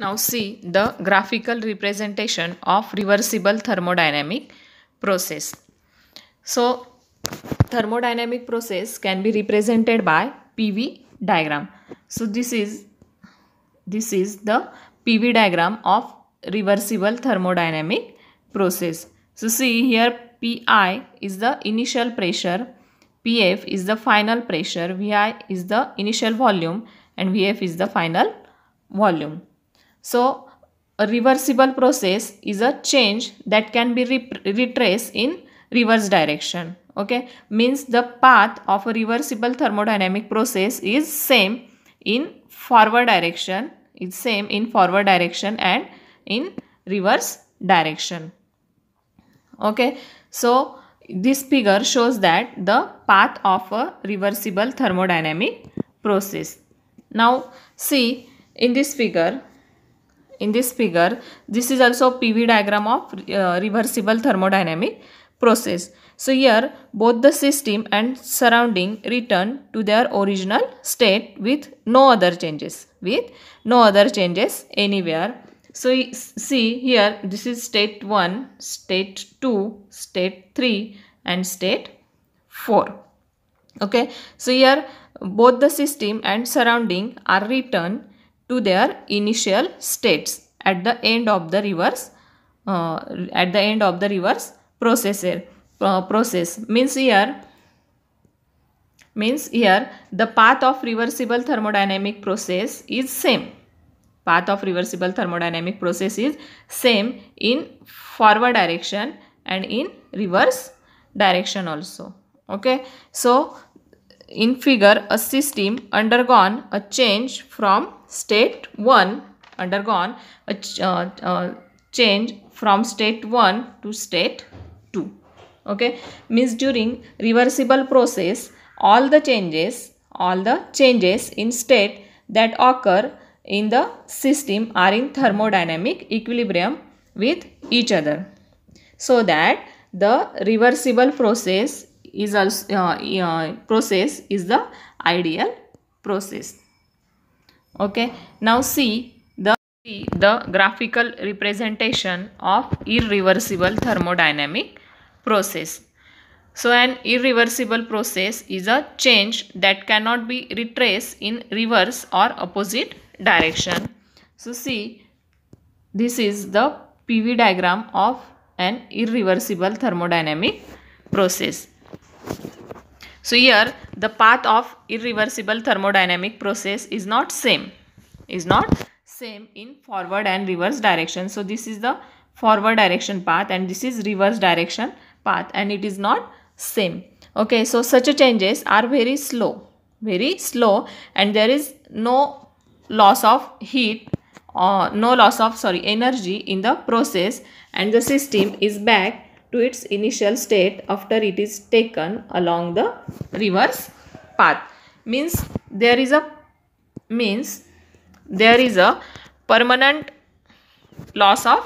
Now see the graphical representation of reversible thermodynamic process. So thermodynamic process can be represented by PV diagram. So this is this is the PV diagram of reversible thermodynamic process. So see here PI is the initial pressure, PF is the final pressure, VI is the initial volume and VF is the final volume. So, a reversible process is a change that can be retraced in reverse direction. Okay, means the path of a reversible thermodynamic process is same in forward direction, it's same in forward direction and in reverse direction. Okay, so this figure shows that the path of a reversible thermodynamic process. Now see in this figure in this figure this is also pv diagram of uh, reversible thermodynamic process so here both the system and surrounding return to their original state with no other changes with no other changes anywhere so see here this is state 1 state 2 state 3 and state 4 okay so here both the system and surrounding are returned to their initial states at the end of the reverse uh, at the end of the reverse process uh, process means here means here the path of reversible thermodynamic process is same path of reversible thermodynamic process is same in forward direction and in reverse direction also okay so in figure a system undergone a change from state 1 undergone a ch uh, uh, change from state 1 to state 2 okay means during reversible process all the changes all the changes in state that occur in the system are in thermodynamic equilibrium with each other so that the reversible process is also uh, uh, process is the ideal process okay now see the the graphical representation of irreversible thermodynamic process so an irreversible process is a change that cannot be retraced in reverse or opposite direction so see this is the pv diagram of an irreversible thermodynamic process so here the path of irreversible thermodynamic process is not same, is not same in forward and reverse direction. So this is the forward direction path and this is reverse direction path and it is not same. Okay, so such changes are very slow, very slow and there is no loss of heat or uh, no loss of sorry energy in the process and the system is back to its initial state after it is taken along the reverse path means there is a means there is a permanent loss of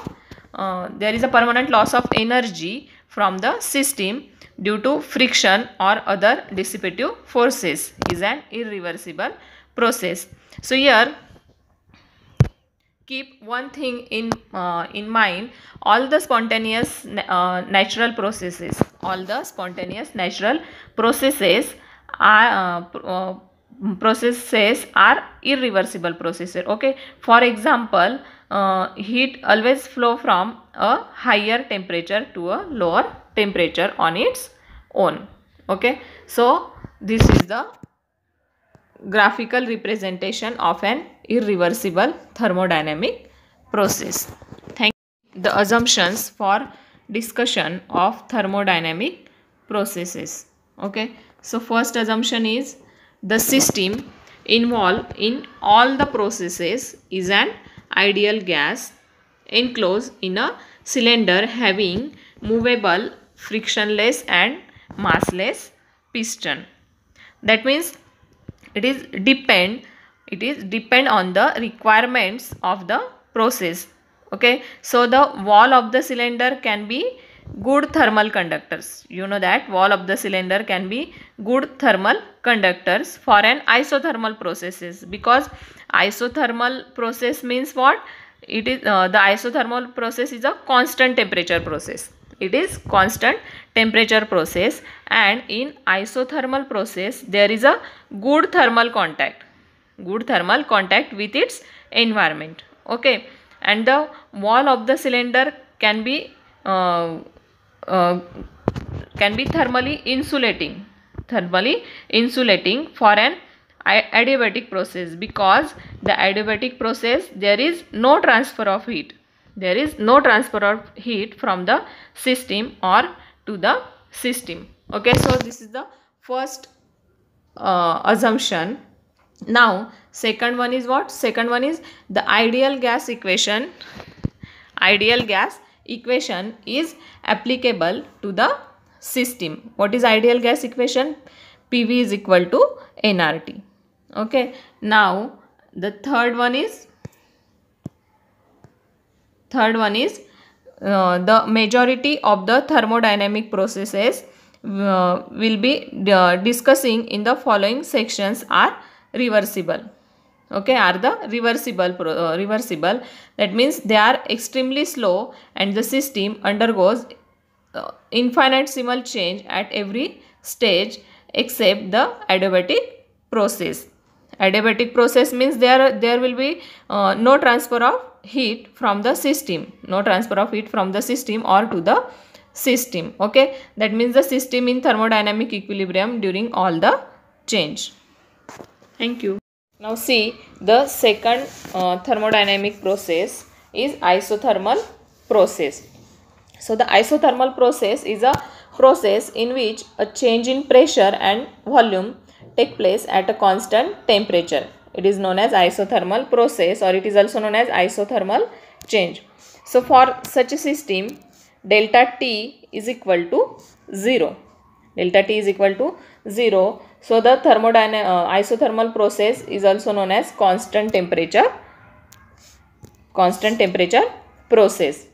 uh, there is a permanent loss of energy from the system due to friction or other dissipative forces is an irreversible process so here keep one thing in uh, in mind all the spontaneous uh, natural processes all the spontaneous natural processes are uh, uh processes are irreversible processes okay for example uh, heat always flow from a higher temperature to a lower temperature on its own okay so this is the graphical representation of an irreversible thermodynamic process. Thank you. the assumptions for discussion of thermodynamic processes. Okay. So first assumption is the system involved in all the processes is an ideal gas enclosed in a cylinder having movable frictionless and massless piston. That means it is depend it is depend on the requirements of the process okay so the wall of the cylinder can be good thermal conductors you know that wall of the cylinder can be good thermal conductors for an isothermal processes because isothermal process means what it is uh, the isothermal process is a constant temperature process it is constant temperature process and in isothermal process there is a good thermal contact good thermal contact with its environment okay and the wall of the cylinder can be uh, uh, can be thermally insulating thermally insulating for an adiabatic process because the adiabatic process there is no transfer of heat there is no transfer of heat from the system or to the system okay so this is the first uh, assumption now second one is what second one is the ideal gas equation ideal gas equation is applicable to the system what is ideal gas equation pv is equal to nrt okay now the third one is third one is uh, the majority of the thermodynamic processes uh, will be uh, discussing in the following sections are reversible okay are the reversible uh, reversible that means they are extremely slow and the system undergoes uh, infinitesimal change at every stage except the adiabatic process adiabatic process means there there will be uh, no transfer of heat from the system no transfer of heat from the system or to the system okay that means the system in thermodynamic equilibrium during all the change thank you now see the second uh, thermodynamic process is isothermal process so the isothermal process is a process in which a change in pressure and volume take place at a constant temperature it is known as isothermal process or it is also known as isothermal change. So for such a system, delta T is equal to 0. Delta T is equal to 0. So the thermodynamic uh, isothermal process is also known as constant temperature constant temperature process.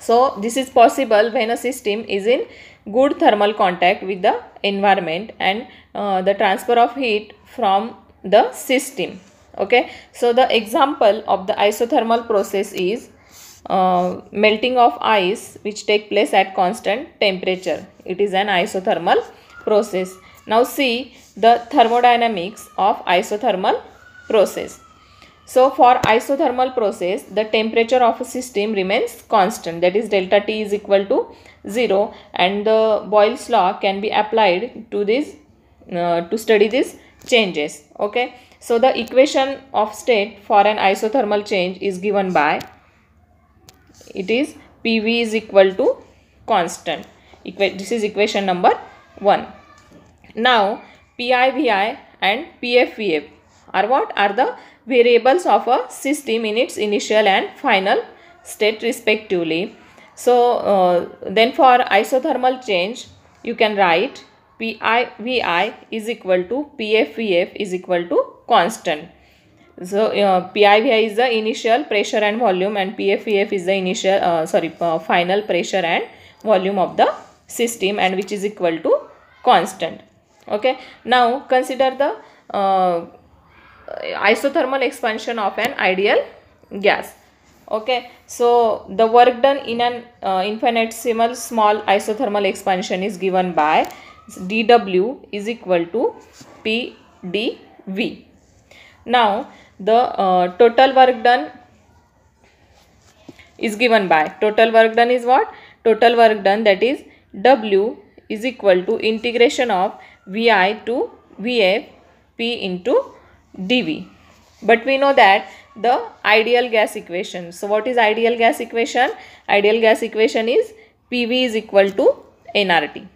So this is possible when a system is in good thermal contact with the environment and uh, the transfer of heat from the system okay so the example of the isothermal process is uh, melting of ice which take place at constant temperature it is an isothermal process now see the thermodynamics of isothermal process so for isothermal process the temperature of a system remains constant that is delta T is equal to 0 and the Boyle's law can be applied to this uh, to study this changes okay so the equation of state for an isothermal change is given by it is pv is equal to constant this is equation number 1 now pivi and Vf are what are the variables of a system in its initial and final state respectively so uh, then for isothermal change you can write PI VI is equal to PF VF is equal to constant. So uh, PI VI is the initial pressure and volume and PF VF is the initial uh, sorry uh, final pressure and volume of the system and which is equal to constant. Okay. Now consider the uh, isothermal expansion of an ideal gas okay so the work done in an uh, infinitesimal small isothermal expansion is given by dw is equal to pdv. Now the uh, total work done is given by total work done is what? Total work done that is w is equal to integration of vi to vf p into dv. But we know that the ideal gas equation. So what is ideal gas equation? Ideal gas equation is PV is equal to nRT.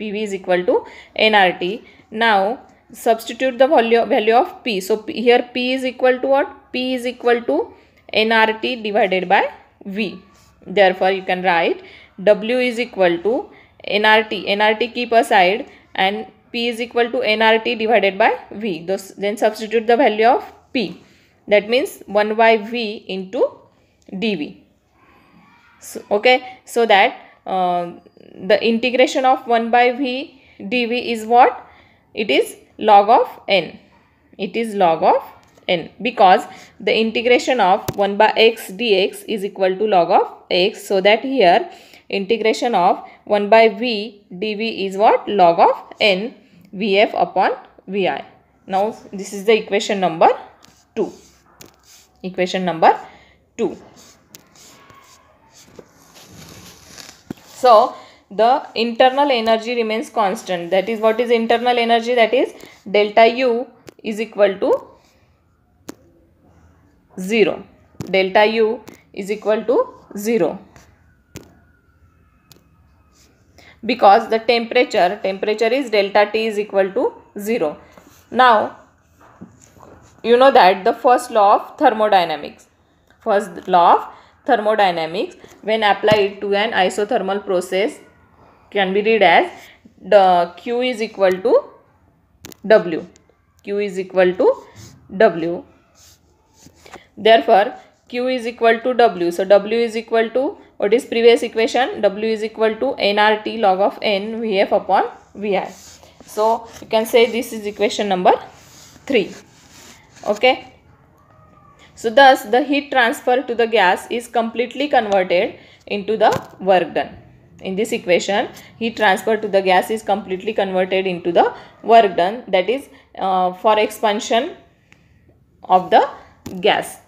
PV is equal to nRT. Now substitute the value, value of P. So P, here P is equal to what? P is equal to nRT divided by V. Therefore you can write W is equal to nRT. nRT keep aside and P is equal to nRT divided by V. Those, then substitute the value of P. That means 1 by V into dV. So, okay. So that uh, the integration of 1 by v dv is what? It is log of n. It is log of n because the integration of 1 by x dx is equal to log of x. So that here integration of 1 by v dv is what? Log of n vf upon vi. Now this is the equation number 2. Equation number 2. So, the internal energy remains constant. That is what is internal energy? That is delta U is equal to 0. Delta U is equal to 0. Because the temperature, temperature is delta T is equal to 0. Now, you know that the first law of thermodynamics. First law of thermodynamics when applied to an isothermal process can be read as the q is equal to w q is equal to w therefore q is equal to w so w is equal to what is previous equation w is equal to nrt log of n vf upon vi so you can say this is equation number 3 okay so thus the heat transfer to the gas is completely converted into the work done. In this equation, heat transfer to the gas is completely converted into the work done that is uh, for expansion of the gas.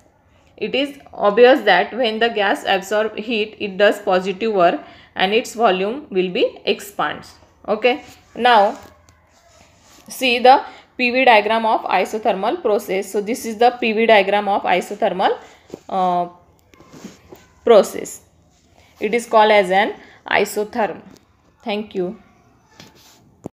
It is obvious that when the gas absorbs heat, it does positive work and its volume will be expands. Okay. Now, see the PV diagram of isothermal process. So this is the PV diagram of isothermal uh, process. It is called as an isotherm. Thank you.